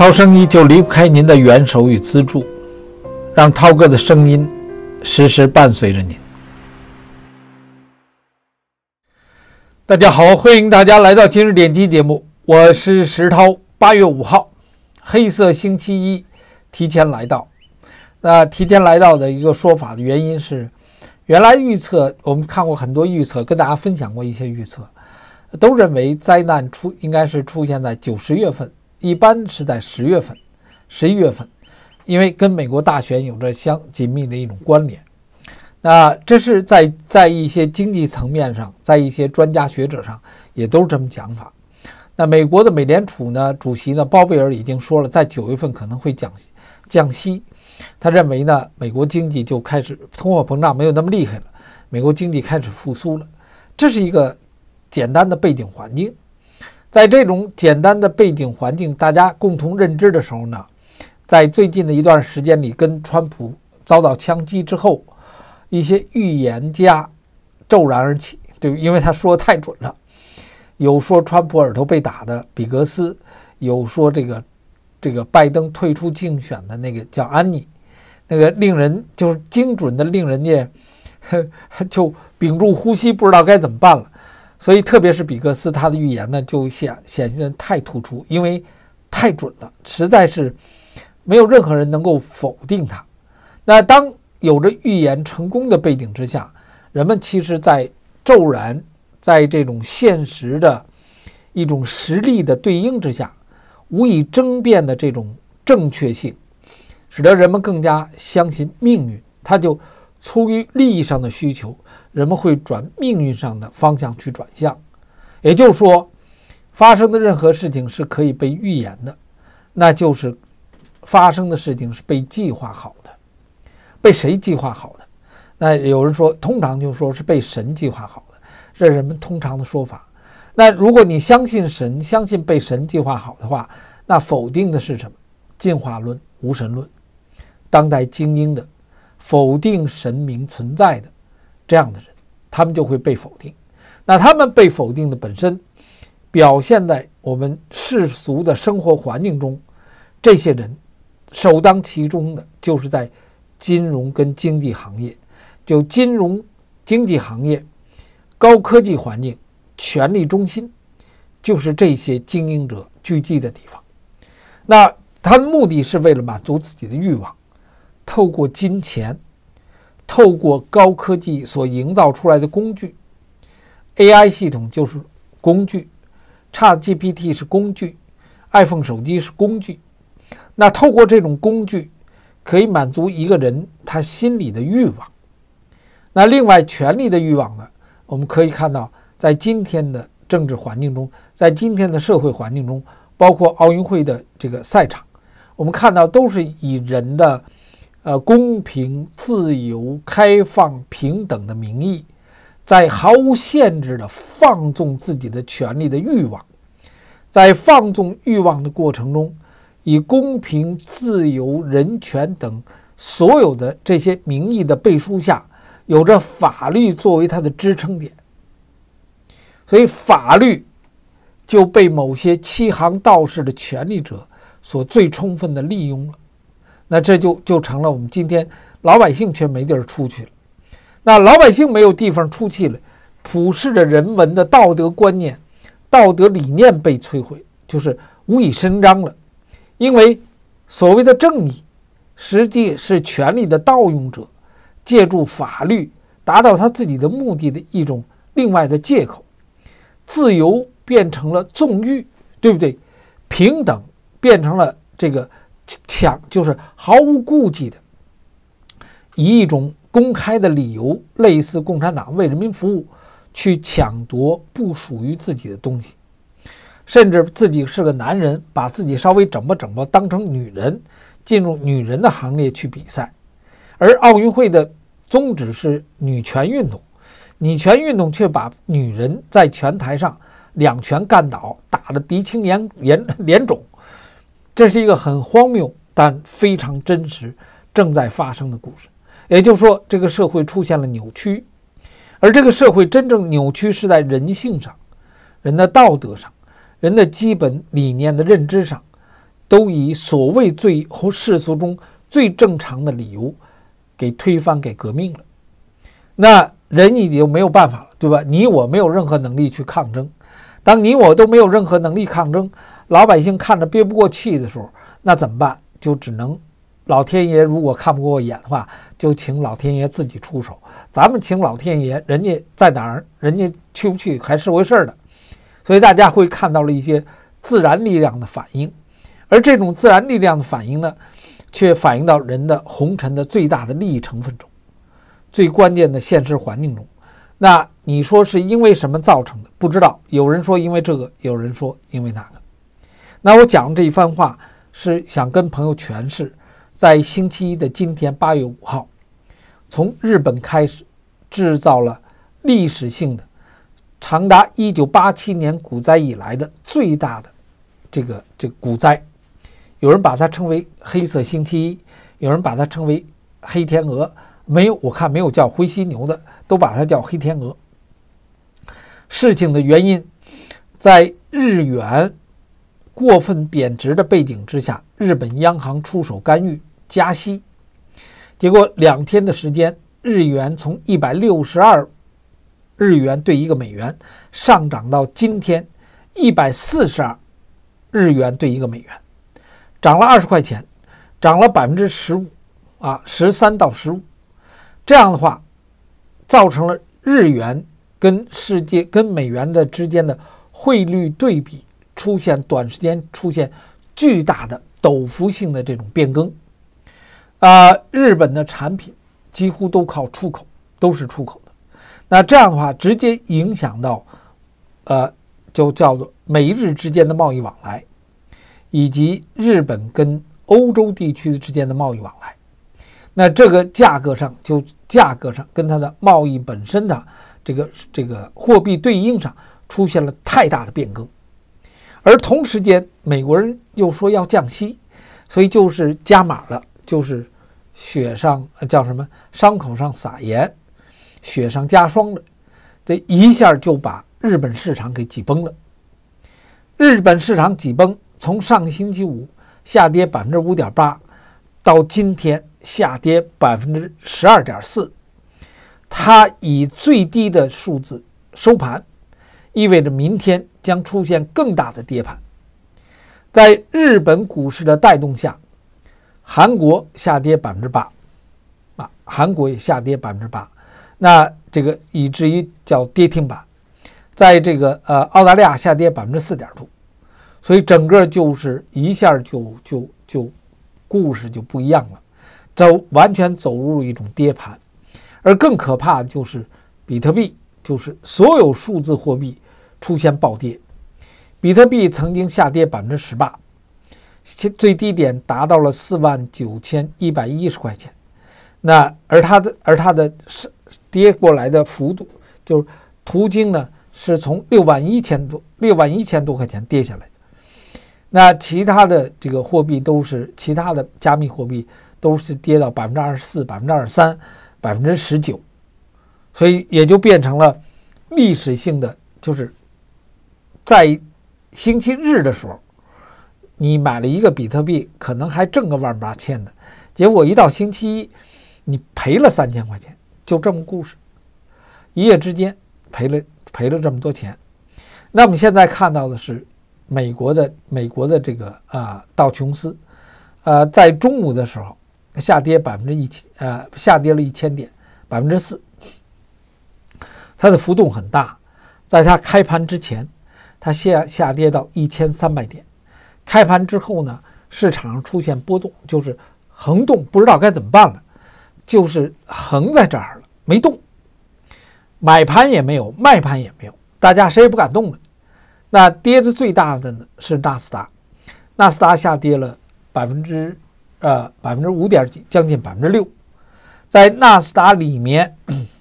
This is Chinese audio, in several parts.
涛声依旧离不开您的援手与资助，让涛哥的声音时时伴随着您。大家好，欢迎大家来到今日点击节目，我是石涛。八月五号，黑色星期一提前来到。那提前来到的一个说法的原因是，原来预测我们看过很多预测，跟大家分享过一些预测，都认为灾难出应该是出现在九十月份。一般是在十月份、十一月份，因为跟美国大选有着相紧密的一种关联。那这是在在一些经济层面上，在一些专家学者上也都是这么讲法。那美国的美联储呢，主席呢鲍威尔已经说了，在九月份可能会降降息。他认为呢，美国经济就开始通货膨胀没有那么厉害了，美国经济开始复苏了。这是一个简单的背景环境。在这种简单的背景环境，大家共同认知的时候呢，在最近的一段时间里，跟川普遭到枪击之后，一些预言家骤然而起，对因为他说的太准了，有说川普耳朵被打的比格斯，有说这个这个拜登退出竞选的那个叫安妮，那个令人就是精准的，令人家 就屏住呼吸，不知道该怎么办了。所以，特别是比克斯他的预言呢，就显显现太突出，因为太准了，实在是没有任何人能够否定他。那当有着预言成功的背景之下，人们其实在骤然在这种现实的一种实力的对应之下，无以争辩的这种正确性，使得人们更加相信命运，他就。出于利益上的需求，人们会转命运上的方向去转向。也就是说，发生的任何事情是可以被预言的，那就是发生的事情是被计划好的。被谁计划好的？那有人说，通常就说是被神计划好的，这是人们通常的说法。那如果你相信神，相信被神计划好的话，那否定的是什么？进化论、无神论、当代精英的。否定神明存在的这样的人，他们就会被否定。那他们被否定的本身，表现在我们世俗的生活环境中，这些人首当其冲的就是在金融跟经济行业。就金融经济行业、高科技环境、权力中心，就是这些经营者聚集的地方。那他的目的是为了满足自己的欲望。透过金钱，透过高科技所营造出来的工具，AI 系统就是工具，ChatGPT 是工具，iPhone 手机是工具。那透过这种工具，可以满足一个人他心里的欲望。那另外权力的欲望呢？我们可以看到，在今天的政治环境中，在今天的社会环境中，包括奥运会的这个赛场，我们看到都是以人的。呃，公平、自由、开放、平等的名义，在毫无限制地放纵自己的权利的欲望，在放纵欲望的过程中，以公平、自由、人权等所有的这些名义的背书下，有着法律作为它的支撑点，所以法律就被某些欺行道市的权力者所最充分地利用了。那这就就成了我们今天老百姓却没地儿出去了。那老百姓没有地方出去了，普世的人文的道德观念、道德理念被摧毁，就是无以伸张了。因为所谓的正义，实际是权力的盗用者借助法律达到他自己的目的的一种另外的借口。自由变成了纵欲，对不对？平等变成了这个。抢就是毫无顾忌的，以一种公开的理由，类似共产党为人民服务，去抢夺不属于自己的东西，甚至自己是个男人，把自己稍微整吧整吧，当成女人，进入女人的行列去比赛。而奥运会的宗旨是女权运动，女权运动却把女人在拳台上两拳干倒，打得鼻青眼眼脸肿。这是一个很荒谬但非常真实、正在发生的故事。也就是说，这个社会出现了扭曲，而这个社会真正扭曲是在人性上、人的道德上、人的基本理念的认知上，都以所谓最和世俗中最正常的理由给推翻、给革命了。那人已经没有办法了，对吧？你我没有任何能力去抗争。当你我都没有任何能力抗争。老百姓看着憋不过气的时候，那怎么办？就只能，老天爷如果看不过眼的话，就请老天爷自己出手。咱们请老天爷，人家在哪儿，人家去不去还是回事儿的。所以大家会看到了一些自然力量的反应，而这种自然力量的反应呢，却反映到人的红尘的最大的利益成分中，最关键的现实环境中。那你说是因为什么造成的？不知道。有人说因为这个，有人说因为那个。那我讲这一番话，是想跟朋友诠释，在星期一的今天，八月五号，从日本开始制造了历史性的、长达一九八七年股灾以来的最大的这个这个、股灾。有人把它称为“黑色星期一”，有人把它称为“黑天鹅”。没有，我看没有叫“灰犀牛”的，都把它叫“黑天鹅”。事情的原因在日元。过分贬值的背景之下，日本央行出手干预加息，结果两天的时间，日元从一百六十二日元兑一个美元上涨到今天一百四十二日元兑一个美元，涨了二十块钱，涨了百分之十五，啊，十三到十五。这样的话，造成了日元跟世界、跟美元的之间的汇率对比。出现短时间出现巨大的陡幅性的这种变更，啊，日本的产品几乎都靠出口，都是出口的。那这样的话，直接影响到，呃，就叫做美日之间的贸易往来，以及日本跟欧洲地区之间的贸易往来。那这个价格上，就价格上跟它的贸易本身的这个这个货币对应上出现了太大的变更。而同时间，美国人又说要降息，所以就是加码了，就是雪上叫什么？伤口上撒盐，雪上加霜了。这一下就把日本市场给挤崩了。日本市场挤崩，从上星期五下跌百分之五点八，到今天下跌百分之十二点四，它以最低的数字收盘，意味着明天。将出现更大的跌盘，在日本股市的带动下，韩国下跌百分之八，啊，韩国也下跌百分之八，那这个以至于叫跌停板，在这个呃澳大利亚下跌百分之四点多，所以整个就是一下就就就故事就不一样了，走完全走入一种跌盘，而更可怕的就是比特币，就是所有数字货币。出现暴跌，比特币曾经下跌百分之十八，最低点达到了四万九千一百一十块钱。那而它的而它的是跌过来的幅度，就是途径呢是从六万一千多六万一千多块钱跌下来的。那其他的这个货币都是其他的加密货币都是跌到百分之二十四、百分之二十三、百分之十九，所以也就变成了历史性的就是。在星期日的时候，你买了一个比特币，可能还挣个万八千的。结果一到星期一，你赔了三千块钱，就这么故事。一夜之间赔了赔了这么多钱。那我们现在看到的是美国的美国的这个啊道琼斯，呃，在中午的时候下跌百分之一千，呃，下跌了一千点，百分之四，它的浮动很大。在它开盘之前。它下下跌到一千三百点，开盘之后呢，市场上出现波动，就是横动，不知道该怎么办了，就是横在这儿了，没动，买盘也没有，卖盘也没有，大家谁也不敢动了。那跌的最大的呢是纳斯达，纳斯达下跌了百分之，呃，百分之五点几，将近百分之六，在纳斯达里面，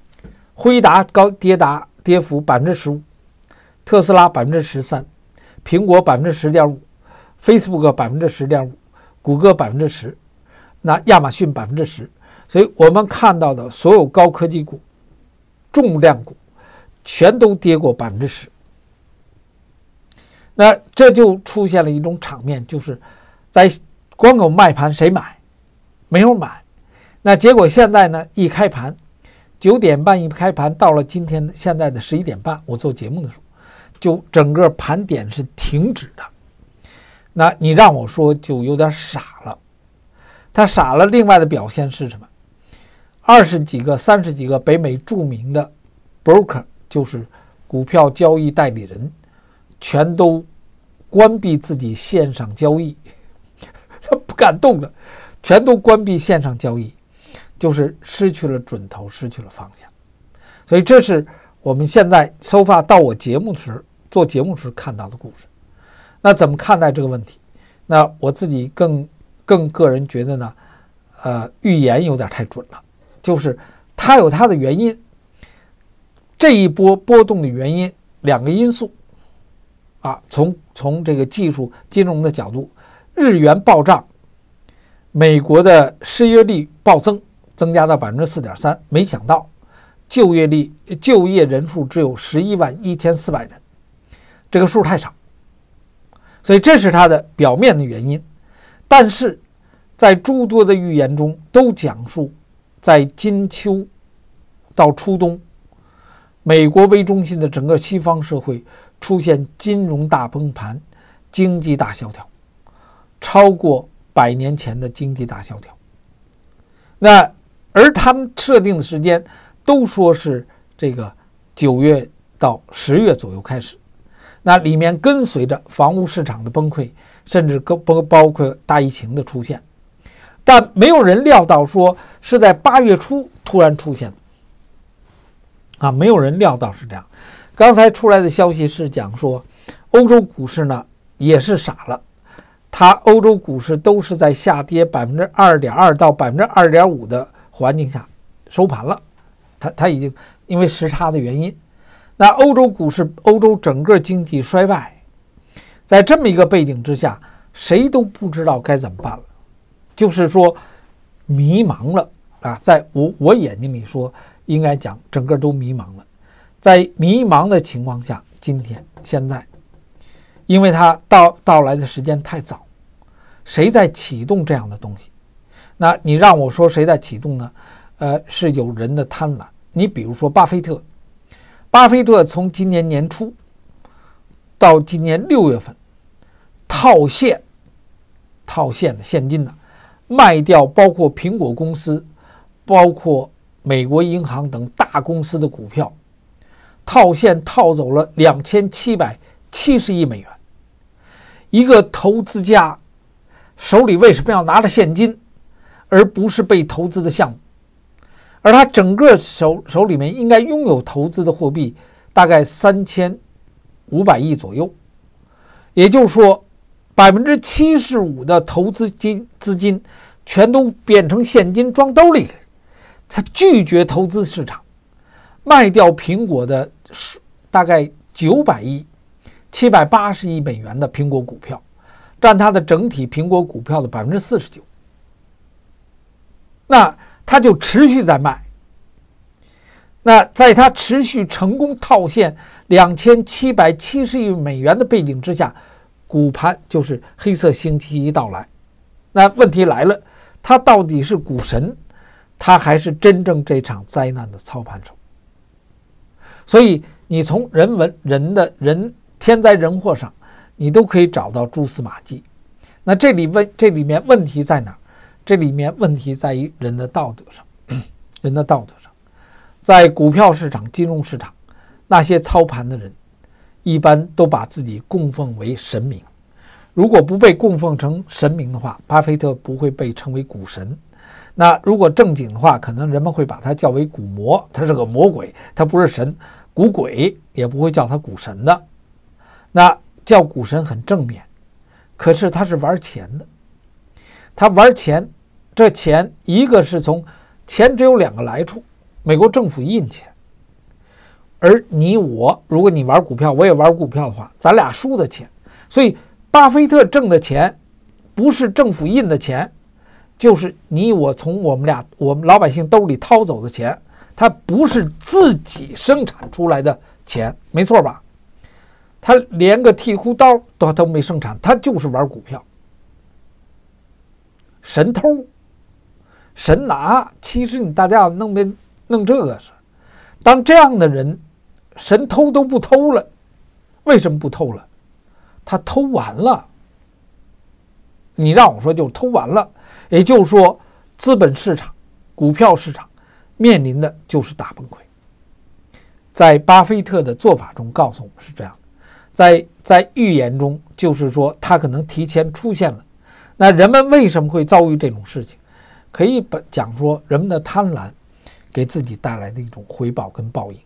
辉达高跌达跌幅百分之十五。特斯拉百分之十三，苹果百分之十点五，Facebook 百分之十点五，谷歌百分之十，那亚马逊百分之十。所以我们看到的所有高科技股、重量股，全都跌过百分之十。那这就出现了一种场面，就是在光有卖盘，谁买？没有买。那结果现在呢？一开盘，九点半一开盘，到了今天现在的十一点半，我做节目的时候。就整个盘点是停止的，那你让我说就有点傻了。他傻了，另外的表现是什么？二十几个、三十几个北美著名的 broker，就是股票交易代理人，全都关闭自己线上交易，他不敢动了，全都关闭线上交易，就是失去了准头，失去了方向。所以，这是我们现在收发到我节目时。做节目时看到的故事，那怎么看待这个问题？那我自己更更个人觉得呢，呃，预言有点太准了，就是它有它的原因。这一波波动的原因两个因素，啊，从从这个技术金融的角度，日元暴涨，美国的失业率暴增，增加到百分之四点三，没想到就业率就业人数只有十一万一千四百人。这个数太少，所以这是它的表面的原因。但是，在诸多的预言中，都讲述在金秋到初冬，美国为中心的整个西方社会出现金融大崩盘、经济大萧条，超过百年前的经济大萧条。那而他们设定的时间都说是这个九月到十月左右开始。那里面跟随着房屋市场的崩溃，甚至更包包括大疫情的出现，但没有人料到说是在八月初突然出现，啊，没有人料到是这样。刚才出来的消息是讲说，欧洲股市呢也是傻了，它欧洲股市都是在下跌百分之二点二到百分之二点五的环境下收盘了，它它已经因为时差的原因。那欧洲股市、欧洲整个经济衰败，在这么一个背景之下，谁都不知道该怎么办了，就是说迷茫了啊！在我我眼睛里说，应该讲整个都迷茫了。在迷茫的情况下，今天现在，因为它到到来的时间太早，谁在启动这样的东西？那你让我说谁在启动呢？呃，是有人的贪婪。你比如说巴菲特。巴菲特从今年年初到今年六月份，套现套现的现金的卖掉，包括苹果公司、包括美国银行等大公司的股票，套现套走了两千七百七十亿美元。一个投资家手里为什么要拿着现金，而不是被投资的项目？而他整个手手里面应该拥有投资的货币，大概三千五百亿左右，也就是说，百分之七十五的投资金资金全都变成现金装兜里了。他拒绝投资市场，卖掉苹果的数大概九百亿、七百八十亿美元的苹果股票，占他的整体苹果股票的百分之四十九。那。他就持续在卖。那在他持续成功套现两千七百七十亿美元的背景之下，股盘就是黑色星期一到来。那问题来了，他到底是股神，他还是真正这场灾难的操盘手？所以你从人文、人的人天灾人祸上，你都可以找到蛛丝马迹。那这里问，这里面问题在哪？这里面问题在于人的道德上，人的道德上，在股票市场、金融市场，那些操盘的人一般都把自己供奉为神明。如果不被供奉成神明的话，巴菲特不会被称为股神。那如果正经的话，可能人们会把他叫为股魔，他是个魔鬼，他不是神，股鬼也不会叫他股神的。那叫股神很正面，可是他是玩钱的。他玩钱，这钱一个是从钱只有两个来处：美国政府印钱，而你我，如果你玩股票，我也玩股票的话，咱俩输的钱。所以，巴菲特挣的钱，不是政府印的钱，就是你我从我们俩我们老百姓兜里掏走的钱。他不是自己生产出来的钱，没错吧？他连个剃胡刀都都没生产，他就是玩股票。神偷，神拿，其实你大家要弄别弄这个事，当这样的人，神偷都不偷了，为什么不偷了？他偷完了，你让我说就偷完了，也就是说，资本市场、股票市场面临的就是大崩溃。在巴菲特的做法中告诉我们是这样，在在预言中就是说他可能提前出现了。那人们为什么会遭遇这种事情？可以把讲说人们的贪婪，给自己带来的一种回报跟报应。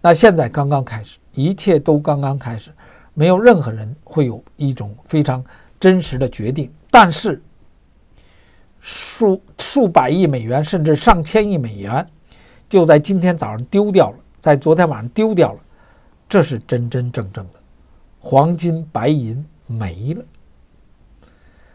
那现在刚刚开始，一切都刚刚开始，没有任何人会有一种非常真实的决定。但是数数百亿美元甚至上千亿美元，就在今天早上丢掉了，在昨天晚上丢掉了，这是真真正正的黄金白银没了。